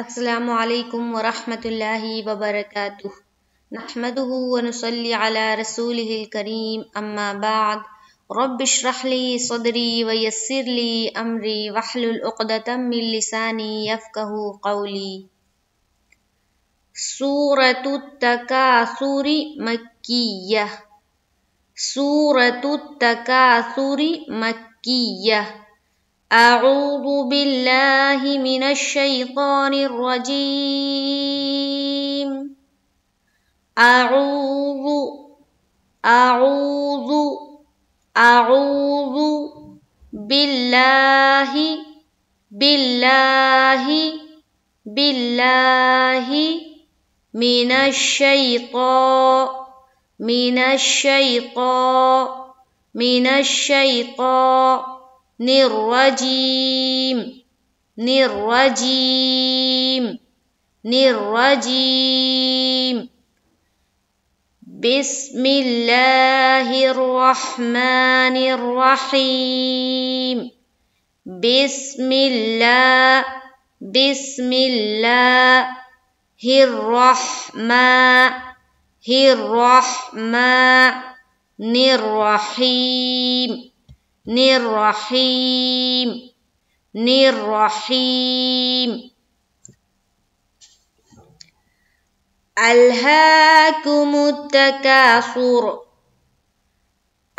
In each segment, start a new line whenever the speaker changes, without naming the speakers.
السلام عليكم ورحمة الله وبركاته نحمده ونصلي على رسوله الكريم أما بعد رب اشرح لي صدري ويسر لي أمري واحلل عقدة من لساني يفقه قولي سورة التكاثر مكية سورة التكاثر مكية أعوذ بالله من الشيطان الرجيم أعوذ أعوذ أعوذ بالله بالله بالله من الشيطان من الشيطان من الشيطان نرجيم نرجيم نرجيم بسم الله الرحمن الرحيم بسم الله بسم الله الرحمن الرحمن الرحيم نير رحيم نير رحيم ألهاكم التكاثر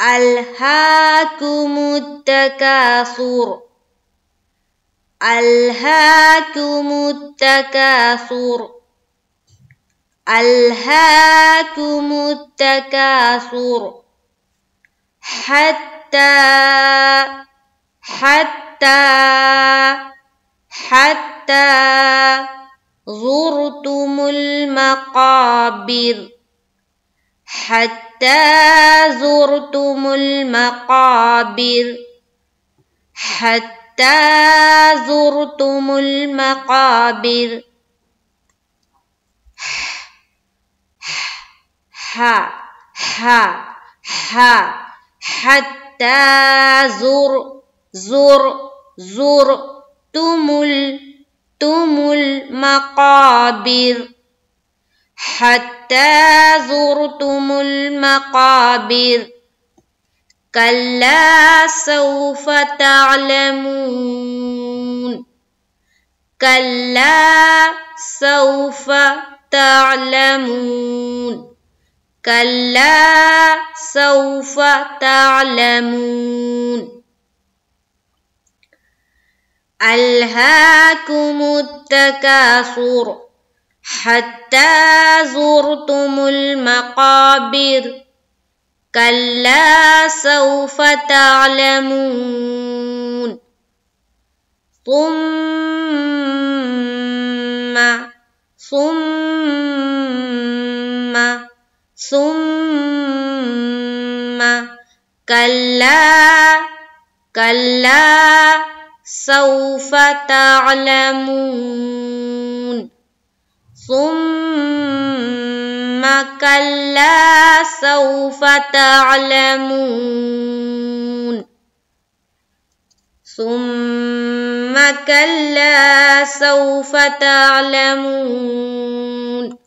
ألهاكم التكاثر ألهاكم التكاثر ألهاكم التكاثر حتى حتى حتى حتى زرتم المقابر حتى زرتم المقابر حتى زرتم المقابر ح ح ح ح حتى حتى زر زر زر تمل تمل المقابر حتى زرتم المقابر كلا سوف تعلمون كلا سوف تعلمون كلا سوف تعلمون ألهاكم التكاثر حتى زرتم المقابر كلا سوف تعلمون ثم ثم ثم كلا كلا سوف تعلمون ثم كلا سوف تعلمون ثم كلا سوف تعلمون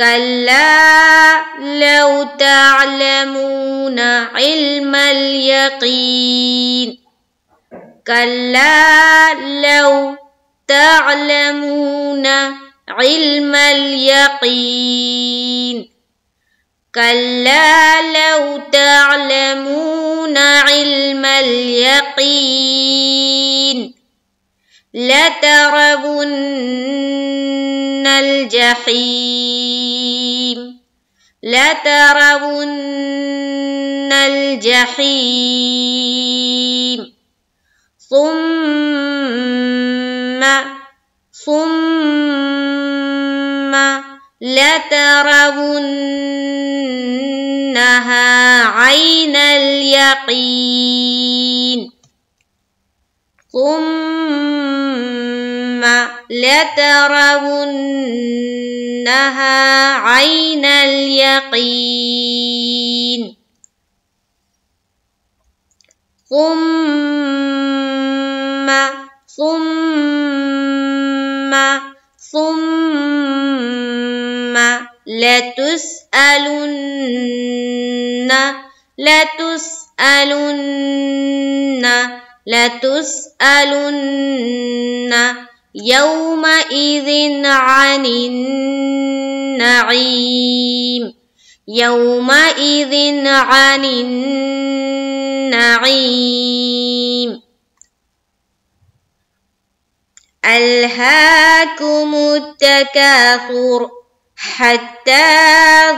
كلا لو تعلمون علم اليقين كلا لو تعلمون علم اليقين كلا لو تعلمون علم اليقين لترون الجحيم لترون الجحيم ثم ثم لترونها عين اليقين ثم لترونها عين اليقين ثم ثم ثم لتسألن لتسألن لتسألن يومئذ عن النعيم يومئذ عن النعيم ألهاكم التكاثر حتى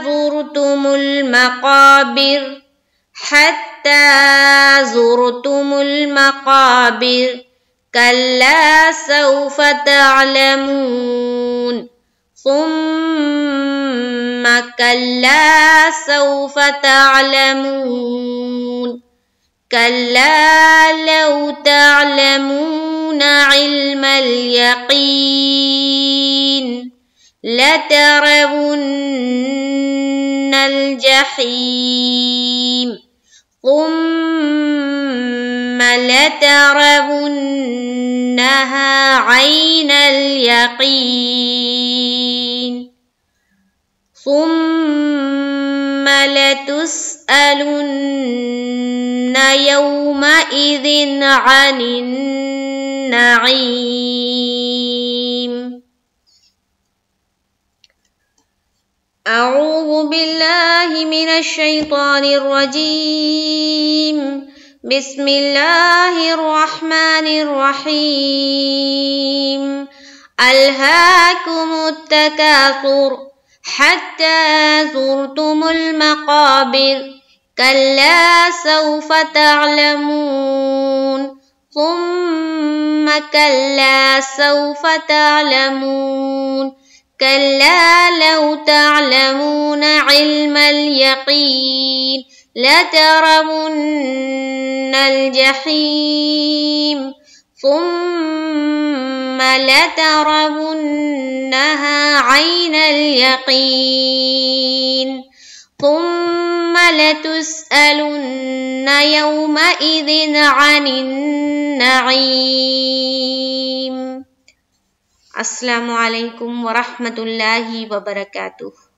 زرتم المقابر حتى زرتم المقابر كلا سوف تعلمون ثم كلا سوف تعلمون كلا لو تعلمون علم اليقين لترون الجحيم ثم لترون عينها عين اليقين ثم لتسألن يومئذ عن النعيم أعوذ بالله من الشيطان الرجيم بسم الله الرحمن الرحيم ألهاكم التكاثر حتى زرتم المقابر كلا سوف تعلمون ثم كلا سوف تعلمون كلا لو تعلمون علم اليقين لترون الجحيم ثم لترونها عين اليقين ثم لتسألن يومئذ عن النعيم السلام عليكم ورحمة الله وبركاته